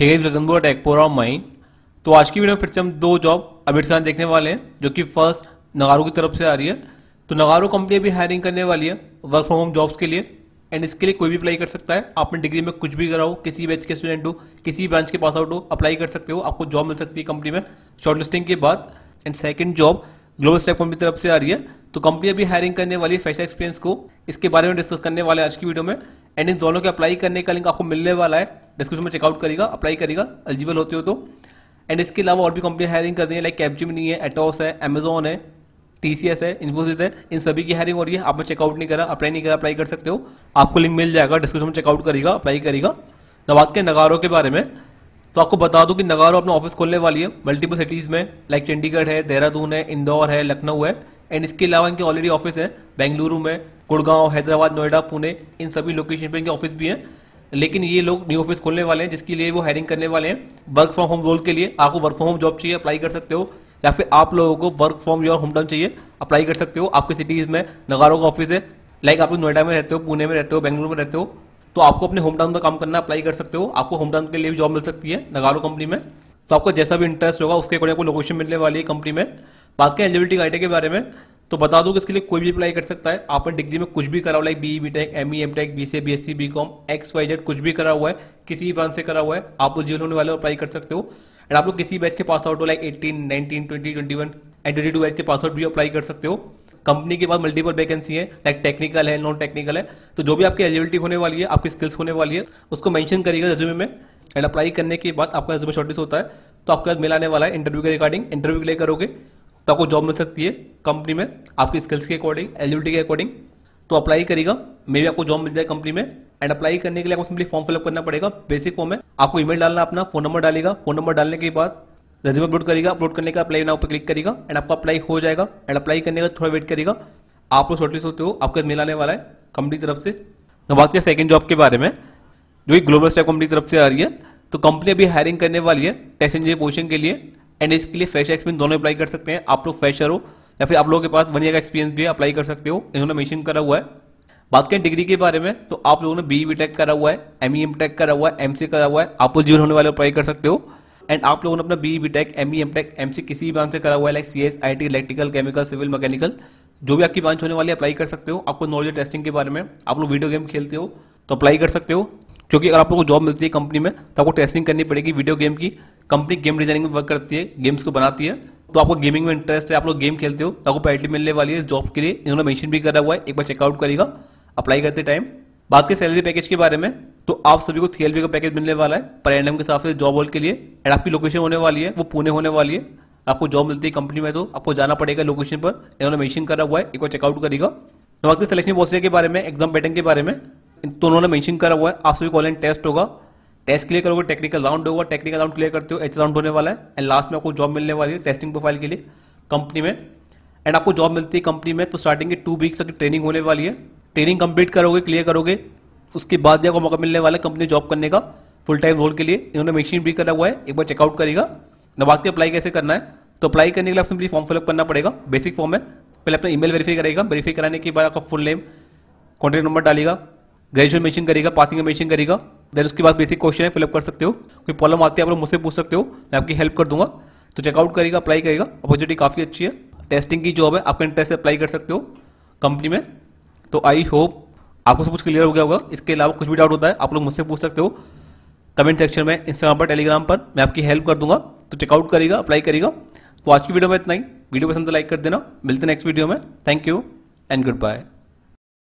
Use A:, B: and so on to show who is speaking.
A: hey is welcome to attack power of mind तो आज की वीडियो में फिर से हम दो जॉब अपडेट खान देखने वाले हैं जो कि फर्स्ट नगारो की तरफ से आ रही है तो नगारो कंपनी अभी हायरिंग करने वाली है वर्क फ्रॉम होम जॉब्स के लिए एंड इसके लिए कोई भी अप्लाई कर सकता है आपने डिग्री में कुछ भी करा हो किसी बैच के स्टूडेंट हो किसी ब्रांच के पास आउट हो अप्लाई कर सकते हो आपको जॉब मिल सकती है कंपनी में शॉर्ट लिस्टिंग के बाद and second job global step की तरफ से आ रही है तो कंपनी अभी हायरिंग करने वाली फैशन एक्सपीरियंस को इसके बारे में डिस्कस करने वाले आज की वीडियो में एंड इन दोनों के अप्लाई करने का लिंक आपको मिलने वाला है डिस्क्रिप्शन में चेकआउट करेगा अप्लाई करेगा एलिजिबल होते हो तो एंड इसके अलावा और भी कंपनी हायरिंग कर रही है लाइक कैपजिमनी है एटोस है अमेजोन है टी सी एस है इन्फोसिस है इन सभी की हायरिंग हो रही है आपने चेकआउट नहीं करा अप्लाई नहीं करा अप्लाई कर सकते हो आपको लिंक मिल जाएगा डिस्क्रिप्शन में चेकआउट करेगा अप्लाई करेगा नवाद बात नगारों के बारे में तो आपको बता दूं कि नगारो अपना ऑफिस खोलने वाली है मल्टीपल सिटीज़ में लाइक चंडीगढ़ है देहरादून है इंदौर है लखनऊ है एंड इसके अलावा इनके ऑलरेडी ऑफिस हैं बेंगलुरु में गुड़गांव हैदराबाद नोएडा पुणे इन सभी लोकेशन पे इनके ऑफिस भी हैं लेकिन ये लोग न्यू ऑफिस खोलने वाले हैं जिसके लिए वो हायरिंग करने वाले हैं वर्क फ्रॉम होम रोल के लिए आपको वर्क फ्रॉम होम जॉब चाहिए अप्लाई कर सकते हो या फिर आप लोगों को work from your home town चाहिए अप्लाई कर सकते हो आपके सिटीज़ में नगारों का ऑफिस है लाइक आप लोग नोएडा में रहते हो पुणे में रहते हो बेंगलुरु में रहते हो तो आपको अपने होम टाउन में काम करना अप्लाई कर सकते हो आपको होम टाउन के लिए भी जॉब मिल सकती है नगारो कंपनी में तो आपको जैसा भी इंटरेस्ट होगा उसके अकॉर्डिंग आपको लोकेशन मिलने वाली है कंपनी में बात करें एलिजिबिलिटी क्राइटेरिया के बारे में तो बता दूं कि इसके लिए कोई भी अप्लाई कर सकता है आपने डिग्री में कुछ भी करा हुआ like B B tech M E M tech B C B S C B com X Y Z कुछ भी करा हुआ है किसी भी ब्रांच से करा हुआ है आप उज्जवल होने वाले अप्लाई कर सकते हो एंड आप लोग किसी बैच के पास आउट हो like eighteen nineteen twenty twenty one and twenty two batch के पास आउट भी अप्लाई कर सकते हो कंपनी के पास मल्टीपल वैकेंसी है लाइक टेक्निकल है नॉन टेक्निकल है तो जो भी आपकी एलिजिबिलिटी होने वाली है आपकी स्किल्स होने वाली है उसको मैंशन करिएगा रिज्यूमे में एंड अप्लाई करने के बाद आपका रिज्यूमे शॉर्टलिस्ट होता है तो आपके बाद मिलाने वाला है इंटरव्यू के रिगार्डिंग इंटरव्यू के लिए करोगे तो आपको जॉब मिल सकती है कंपनी में आपकी स्किल्स के अकॉर्डिंग एलिबिलिटी के अकॉर्डिंग तो अप्लाई करेगा मे भी आपको जॉब मिल जाए कंपनी में एंड अप्लाई करने के लिए आपको सिंपली फॉर्म फिलअप करना पड़ेगा बेसिक फॉर्म है आपको ईमेल डालना अपना फोन नंबर डालेगा फोन नंबर डालने के बाद रेज्यूम अपलोड करेगा अपलोड करने का अप्लाई नाउ पर क्लिक करेगा एंड आपका अप्लाई हो जाएगा एंड अप्लाई करने का थोड़ा वेट करेगा आप लोग शॉर्टलिस्ट होते हो आपका मेल आने वाला है कंपनी तरफ से मैं बात करें सेकंड जॉब के बारे में जो कि ग्लोबल स्टैक कंपनी तरफ से आ रही है तो कंपनी अभी हायरिंग करने वाली है टेक्स इंजीनियर पोजिशन के लिए एंड इसके लिए फ्रेशर एक्सपीरियंस दोनों अप्लाई कर सकते हैं आप लोग फ्रेशर हो या फिर आप लोगों के पास वन ईयर का एक्सपीरियंस भी अप्लाई कर सकते हो इन्होंने मेंशन करा हुआ है बात करें डिग्री के बारे में तो आप लोगों ने बी बी टेक करा हुआ है एम ई एम टेक करा हुआ है एम सी करा हुआ है आपको जीवन होने वाले अप्लाई कर सकते हो एंड आप लोगों ने अपना B B tech M E M tech M C किसी भी ब्रांच से करा हुआ है like C S I T electrical chemical civil mechanical जो भी आपकी ब्रांच होने वाली है अप्लाई कर सकते हो आपको नॉलेज टेस्टिंग के बारे में आप लोग वीडियो गेम खेलते हो तो अप्लाई कर सकते हो क्योंकि अगर आप लोगों को जॉब मिलती है कंपनी में तो आपको टेस्टिंग करनी पड़ेगी वीडियो गेम की कंपनी गेम डिजाइनिंग में वर्क करती है गेम्स को बनाती है तो आपको गेमिंग में इंटरेस्ट है आप लोग गेम खेलते हो तो आपको पैल्टी मिलने वाली है इस जॉब के लिए इन्होंने मैंशन भी करा हुआ है एक बार चेकआउट करेगा अप्लाई करते टाइम बात के सैलरी पैकेज के बारे में तो आप सभी को थीएलबी का पैकेज मिलने वाला है पर एंड के हिसाब से जॉब वर्ल्ड के लिए एंड आपकी लोकेशन होने वाली है वो पुणे होने वाली है आपको जॉब मिलती है कंपनी में तो आपको जाना पड़ेगा लोकेशन पर इन्होंने मेंशन करा हुआ है एक बार चेकआउट करेगा नवाज के सिलेक्शन प्रोसेस के बारे में एग्जाम पैटर्न के बारे में तो उन्होंने मेंशन करा हुआ है आप सभी को ऑनलाइन टेस्ट होगा टेस्ट क्लियर करोगे टेक्निकल राउंड होगा टेक्निकल राउंड क्लियर करते हो एच राउंड होने वाला है एंड लास्ट में आपको जॉब मिलने वाली है टेस्टिंग प्रोफाइल के लिए कंपनी में एंड आपको जॉब मिलती है कंपनी में तो स्टार्टिंग की टू वीक्स तक ट्रेनिंग होने वाली है ट्रेनिंग कंप्लीट करोगे क्लियर करोगे उसके बाद आपको मौका मिलने वाला है कंपनी जॉब करने का फुल टाइम रोल के लिए इन्होंने मशीन भी करा हुआ है एक बार चेकआउट करेगा नवाज के अप्लाई कैसे करना है तो अप्लाई करने के लिए आप सिंपली फॉर्म फिलअप करना पड़ेगा बेसिक फॉर्म है पहले अपना ईमेल वेरीफाई करेगा वेरीफाई कराने के बाद आपका फुल नेम कॉन्टैक्ट नंबर डालेगा ग्रेजुएट मेंशन करेगा पासिंग मेंशन करेगा देन उसके बाद बेसिक क्वेश्चन है फिलअप कर सकते हो कोई प्रॉब्लम आती है आप लोग मुझसे पूछ सकते हो मैं आपकी हेल्प कर दूंगा तो चेकआउट करेगा अप्लाई करेगा अपॉर्चुनिटी काफ़ी अच्छी है टेस्टिंग की जॉब है आपका इंटरेस्ट अप्लाई कर सकते हो कंपनी में तो आई होप आपको सब कुछ क्लियर हो गया होगा इसके अलावा कुछ भी डाउट होता है आप लोग मुझसे पूछ सकते हो कमेंट सेक्शन में इंस्टाग्राम पर टेलीग्राम पर मैं आपकी हेल्प कर दूंगा तो चेकआउट करेगा अप्लाई करेगा तो आज की वीडियो में इतना ही वीडियो पसंद तो लाइक कर देना मिलते हैं नेक्स्ट वीडियो में thank you and good bye